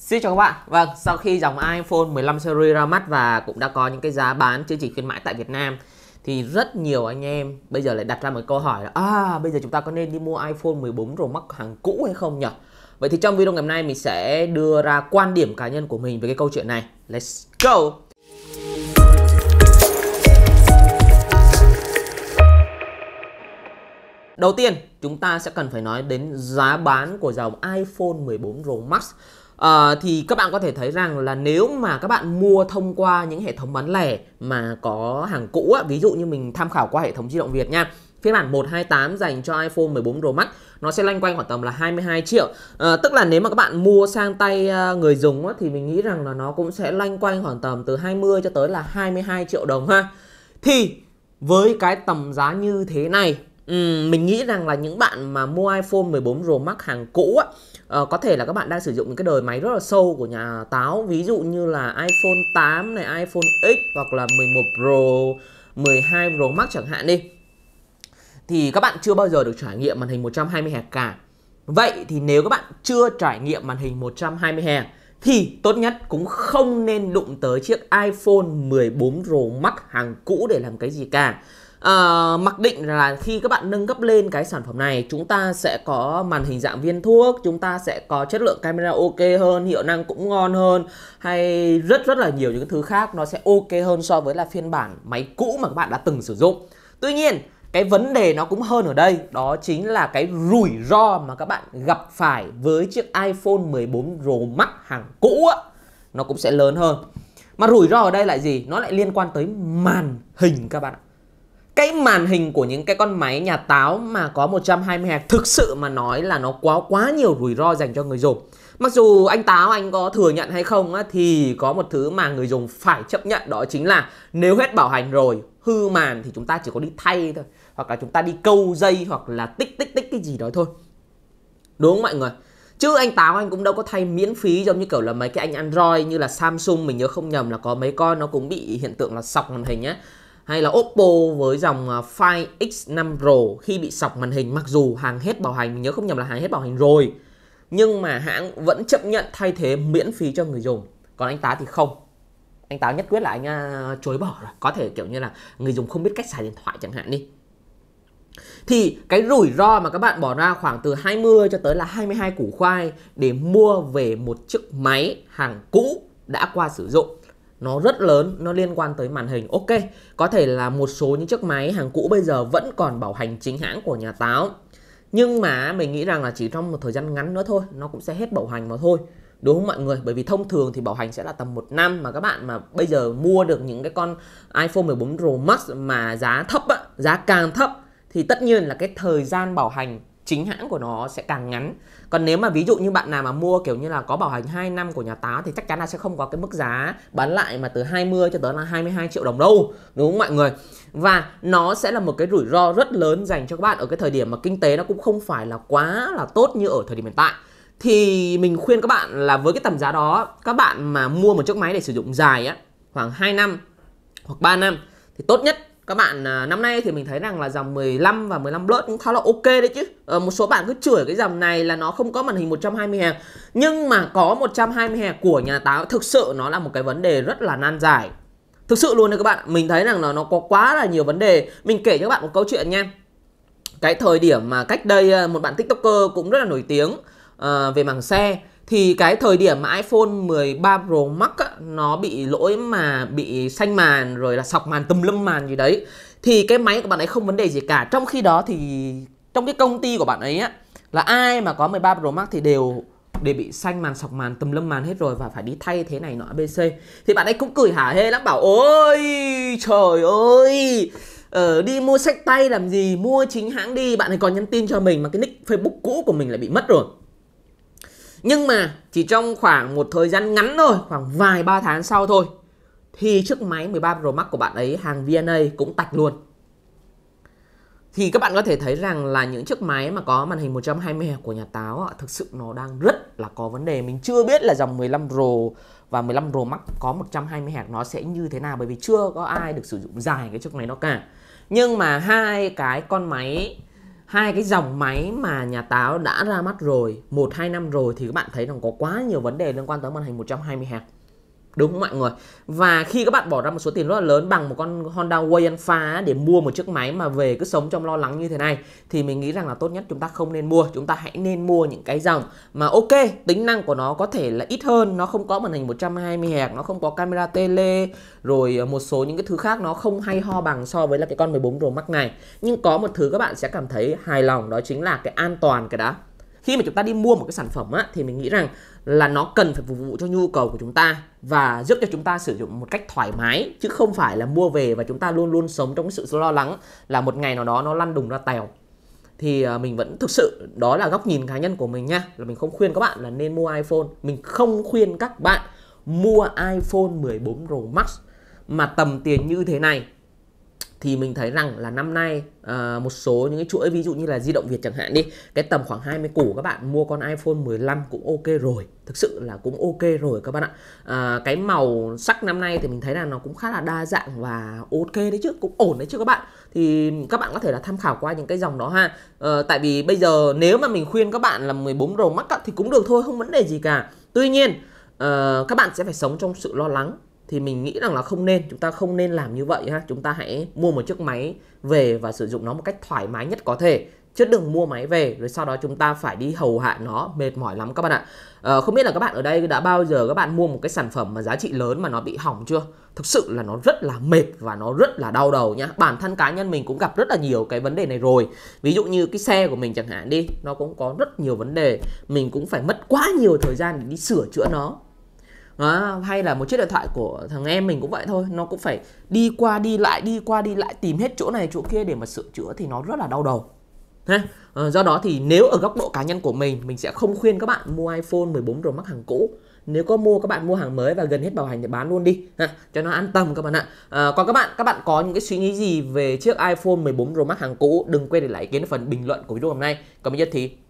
Xin chào các bạn. Vâng, sau khi dòng iPhone 15 series ra mắt và cũng đã có những cái giá bán chương trình khuyến mãi tại Việt Nam thì rất nhiều anh em bây giờ lại đặt ra một câu hỏi là à bây giờ chúng ta có nên đi mua iPhone 14 Pro Max hàng cũ hay không nhỉ? Vậy thì trong video ngày hôm nay mình sẽ đưa ra quan điểm cá nhân của mình về cái câu chuyện này. Let's go. Đầu tiên, chúng ta sẽ cần phải nói đến giá bán của dòng iPhone 14 Pro Max À, thì các bạn có thể thấy rằng là nếu mà các bạn mua thông qua những hệ thống bán lẻ mà có hàng cũ á, ví dụ như mình tham khảo qua hệ thống di động Việt nha phiên bản 128 dành cho iPhone 14 Pro Max nó sẽ loanh quanh khoảng tầm là 22 triệu à, tức là nếu mà các bạn mua sang tay ờ, người dùng á, thì mình nghĩ rằng là nó cũng sẽ loanh quanh khoảng tầm từ 20 cho tới là 22 triệu đồng ha thì với cái tầm giá như thế này Ừ, mình nghĩ rằng là những bạn mà mua iPhone 14 Pro Max hàng cũ á, ờ, có thể là các bạn đang sử dụng những cái đời máy rất là sâu của nhà táo ví dụ như là iPhone 8 này iPhone X hoặc là 11 Pro 12 Pro Max chẳng hạn đi thì các bạn chưa bao giờ được trải nghiệm màn hình 120 Hz cả Vậy thì nếu các bạn chưa trải nghiệm màn hình 120 Hz thì tốt nhất cũng không nên đụng tới chiếc iPhone 14 Pro Max hàng cũ để làm cái gì cả. À, mặc định là khi các bạn nâng cấp lên cái sản phẩm này chúng ta sẽ có màn hình dạng viên thuốc chúng ta sẽ có chất lượng camera ok hơn hiệu năng cũng ngon hơn hay rất rất là nhiều những thứ khác nó sẽ ok hơn so với là phiên bản máy cũ mà các bạn đã từng sử dụng tuy nhiên cái vấn đề nó cũng hơn ở đây đó chính là cái rủi ro mà các bạn gặp phải với chiếc iPhone 14 Pro Max hàng cũ á, nó cũng sẽ lớn hơn mà rủi ro ở đây lại gì nó lại liên quan tới màn hình các bạn cái màn hình của những cái con máy nhà táo mà có 120 Hz thực sự mà nói là nó quá quá nhiều rủi ro dành cho người dùng. Mặc dù anh táo anh có thừa nhận hay không á, thì có một thứ mà người dùng phải chấp nhận đó chính là nếu hết bảo hành rồi hư màn thì chúng ta chỉ có đi thay thôi hoặc là chúng ta đi câu dây hoặc là tích tích tích cái gì đó thôi đúng không mọi người chứ anh táo anh cũng đâu có thay miễn phí giống như kiểu là mấy cái anh android như là samsung mình nhớ không nhầm là có mấy con nó cũng bị hiện tượng là sọc màn hình nhé hay là Oppo với dòng à, Find X5 Pro khi bị sọc màn hình mặc dù hàng hết bảo hành mình nhớ không nhầm là hàng hết bảo hành rồi nhưng mà hãng vẫn chấp nhận thay thế miễn phí cho người dùng còn anh tá thì không anh táo nhất quyết là anh uh, chối bỏ rồi có thể kiểu như là người dùng không biết cách xài điện thoại chẳng hạn đi thì cái rủi ro mà các bạn bỏ ra khoảng từ 20 cho tới là 22 củ khoai để mua về một chiếc máy hàng cũ đã qua sử dụng nó rất lớn, nó liên quan tới màn hình. Ok, có thể là một số những chiếc máy hàng cũ bây giờ vẫn còn bảo hành chính hãng của nhà táo. Nhưng mà mình nghĩ rằng là chỉ trong một thời gian ngắn nữa thôi, nó cũng sẽ hết bảo hành mà thôi đúng không mọi người bởi vì thông thường thì bảo hành sẽ là tầm một năm mà các bạn mà bây giờ mua được những cái con iPhone 14 Pro Max mà giá thấp á, giá càng thấp thì tất nhiên là cái thời gian bảo hành chính hãng của nó sẽ càng ngắn còn nếu mà ví dụ như bạn nào mà mua kiểu như là có bảo hành 2 năm của nhà táo thì chắc chắn là sẽ không có cái mức giá bán lại mà từ 20 cho tới là 22 triệu đồng đâu đúng không mọi người và nó sẽ là một cái rủi ro rất lớn dành cho các bạn ở cái thời điểm mà kinh tế nó cũng không phải là quá là tốt như ở thời điểm hiện tại thì mình khuyên các bạn là với cái tầm giá đó các bạn mà mua một chiếc máy để sử dụng dài á khoảng 2 năm hoặc 3 năm thì tốt nhất các bạn à, năm nay thì mình thấy rằng là dòng 15 và 15 Plus cũng khá là ok đấy chứ ờ, Một số bạn cứ chửi cái dòng này là nó không có màn hình 120 Hz Nhưng mà có 120 Hz của nhà táo thực sự nó là một cái vấn đề rất là nan giải Thực sự luôn đấy các bạn Mình thấy rằng là nó có quá là nhiều vấn đề Mình kể cho các bạn một câu chuyện nha Cái thời điểm mà cách đây ờ, một bạn tiktoker cũng rất là nổi tiếng Ờ, về mảng xe thì cái thời điểm mà iPhone 13 Pro Max á, nó bị lỗi mà bị xanh màn rồi là sọc màn tùm lum màn gì đấy thì cái máy của bạn ấy không vấn đề gì cả trong khi đó thì trong cái công ty của bạn ấy á, là ai mà có 13 Pro Max thì đều để bị xanh màn sọc màn tùm lum màn hết rồi và phải đi thay thế này nọ BC. thì bạn ấy cũng cười hả hê lắm bảo ôi trời ơi ờ, đi mua sách tay làm gì mua chính hãng đi bạn ấy còn nhắn tin cho mình mà cái nick facebook cũ của mình lại bị mất rồi nhưng mà chỉ trong khoảng một thời gian ngắn thôi khoảng vài ba tháng sau thôi thì chiếc máy 13 Pro Max của bạn ấy hàng VNA cũng tạch luôn thì các bạn có thể thấy rằng là những chiếc máy mà có màn hình 120 Hz của nhà táo thực sự nó đang rất là có vấn đề mình chưa biết là dòng 15 Pro và 15 Pro Max có 120 Hz nó sẽ như thế nào bởi vì chưa có ai được sử dụng dài cái chiếc máy nó cả nhưng mà hai cái con máy hai cái dòng máy mà nhà táo đã ra mắt rồi một hai năm rồi thì các bạn thấy rằng có quá nhiều vấn đề liên quan tới màn hình 120 Hz Đúng không mọi người? Và khi các bạn bỏ ra một số tiền rất là lớn bằng một con Honda Way Alpha để mua một chiếc máy mà về cứ sống trong lo lắng như thế này thì mình nghĩ rằng là tốt nhất chúng ta không nên mua, chúng ta hãy nên mua những cái dòng mà ok, tính năng của nó có thể là ít hơn, nó không có màn hình 120 Hz, nó không có camera tele, rồi ờ, một số những cái thứ khác nó không hay ho bằng so với là cái con 14 Pro Max này. Nhưng có một thứ các bạn sẽ cảm thấy hài lòng đó chính là cái an toàn cái đã khi mà chúng ta đi mua một cái sản phẩm á, thì mình nghĩ rằng là nó cần phải phục vụ cho nhu cầu của chúng ta và giúp cho chúng ta sử dụng một cách thoải mái chứ không phải là mua về và chúng ta luôn luôn sống trong cái sự lo lắng là một ngày nào đó nó lăn đùng ra tèo thì à, mình vẫn thực sự đó là góc nhìn cá nhân của mình nha là mình không khuyên các bạn là nên mua iPhone mình không khuyên các bạn mua iPhone 14 Pro Max mà tầm tiền như thế này thì mình thấy rằng là năm nay uh, một số những cái chuỗi ví dụ như là di động Việt chẳng hạn đi cái tầm khoảng 20 củ các bạn mua con iPhone 15 cũng ok rồi thực sự là cũng ok rồi các bạn ạ uh, cái màu sắc năm nay thì mình thấy là nó cũng khá là đa dạng và ok đấy chứ cũng ổn đấy chứ các bạn thì các bạn có thể là tham khảo qua những cái dòng đó ha uh, tại vì bây giờ nếu mà mình khuyên các bạn là 14 Pro Max thì cũng được thôi không vấn đề gì cả tuy nhiên uh, các bạn sẽ phải sống trong sự lo lắng thì mình nghĩ rằng là không nên chúng ta không nên làm như vậy ha chúng ta hãy mua một chiếc máy về và sử dụng nó một cách thoải mái nhất có thể chứ đừng mua máy về rồi sau đó chúng ta phải đi hầu hạ nó mệt mỏi lắm các bạn ạ à, không biết là các bạn ở đây đã bao giờ các bạn mua một cái sản phẩm mà giá trị lớn mà nó bị hỏng chưa thực sự là nó rất là mệt và nó rất là đau đầu nhá bản thân cá nhân mình cũng gặp rất là nhiều cái vấn đề này rồi ví dụ như cái xe của mình chẳng hạn đi nó cũng có rất nhiều vấn đề mình cũng phải mất quá nhiều thời gian để đi sửa chữa nó đó, ờ, hay là một chiếc điện thoại của thằng em mình cũng vậy thôi nó cũng phải đi qua đi lại đi qua đi lại tìm hết chỗ này chỗ kia để mà sửa chữa thì nó rất là đau đầu ha ờ, do đó thì nếu ở góc độ cá nhân của mình mình sẽ không khuyên các bạn mua iPhone 14 Pro Max hàng cũ nếu có mua các bạn mua hàng mới và gần hết bảo hành thì bán luôn đi ha, cho nó an tâm các bạn ạ à, còn các bạn các bạn có những cái suy nghĩ gì về chiếc iPhone 14 Pro Max hàng cũ đừng quên để lại ý kiến ở phần bình luận của video hôm nay còn bây giờ thì